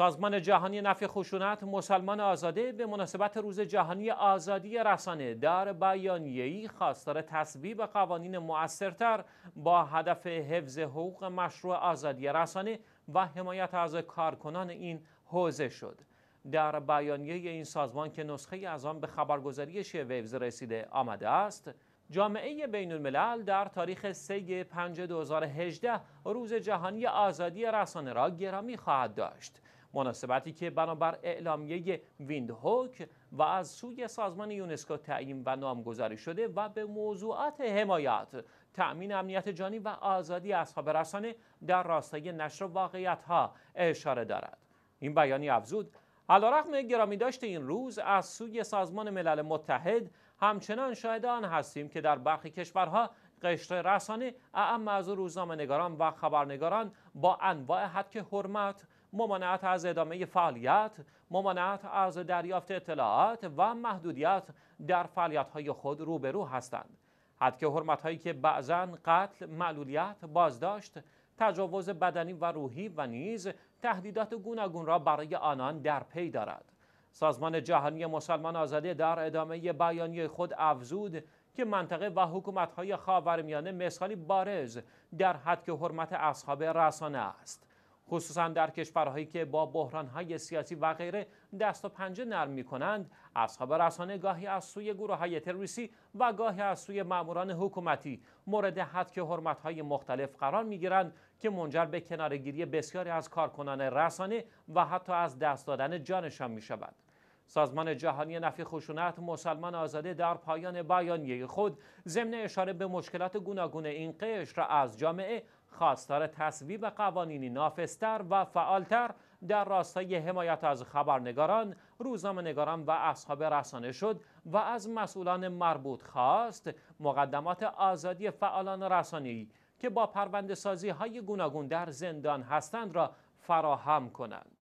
سازمان جهانی نفع خشونت مسلمان آزاده به مناسبت روز جهانی آزادی رسانه در بیانیه‌ای خواستار تصویب قوانین مؤثرتر با هدف حفظ حقوق مشروع آزادی رسانه و حمایت از کارکنان این حوزه شد. در بیانیه این سازمان که نسخه از آن به خبرگزاری شیوز رسیده آمده است، جامعه بین الملل در تاریخ 3 5 2018 روز جهانی آزادی رسانه را گرامی خواهد داشت. مناسبتی که بنابر اعلامیه ویندهوک و از سوی سازمان یونسکو تعیین و نامگذاری شده و به موضوعات حمایت تأمین امنیت جانی و آزادی اصحاب رسانه در راستای نشر واقعیت ها اشاره دارد این بیانیه افزود رقم گرامی داشت این روز از سوی سازمان ملل متحد همچنان شاهد آن هستیم که در برخی کشورها قشر رسانه اعم از روزنامهنگاران و خبرنگاران با انواع که حرمت ممانعت از ادامه فعالیت ممانعت از دریافت اطلاعات و محدودیت در فعالیت‌های خود روبرو هستند حد که که بعضا قتل معلولیت بازداشت تجاوز بدنی و روحی و نیز تهدیدات گوناگون را برای آنان در پی دارد سازمان جهانی مسلمان آزاده در ادامه بیانیه خود افزود که منطقه و حکومت‌های خاورمیانه مثالی بارز در حد که حرمت اصحاب رسانه است خصوصا در کشورهایی که با بحرانهای سیاسی و غیره دست و پنجه نرم می کنند اصحاب رسانه گاهی از سوی گروه های تروریستی و گاهی از سوی ماموران حکومتی مورد حد که حرمت های مختلف قرار می گیرند که منجر به کنارگیری بسیاری از کارکنان رسانه و حتی از دست دادن جانشان می شود. سازمان جهانی نفی خشونت مسلمان آزاده در پایان بیانیه خود ضمن اشاره به مشکلات گوناگون این قشر را از جامعه خواستار تصویب قوانینی نافستر و فعالتر در راستای حمایت از خبرنگاران، روزنامه‌نگاران و اصحاب رسانه شد و از مسئولان مربوط خواست مقدمات آزادی فعالان رسانه‌ای که با پرونده های گوناگون در زندان هستند را فراهم کنند.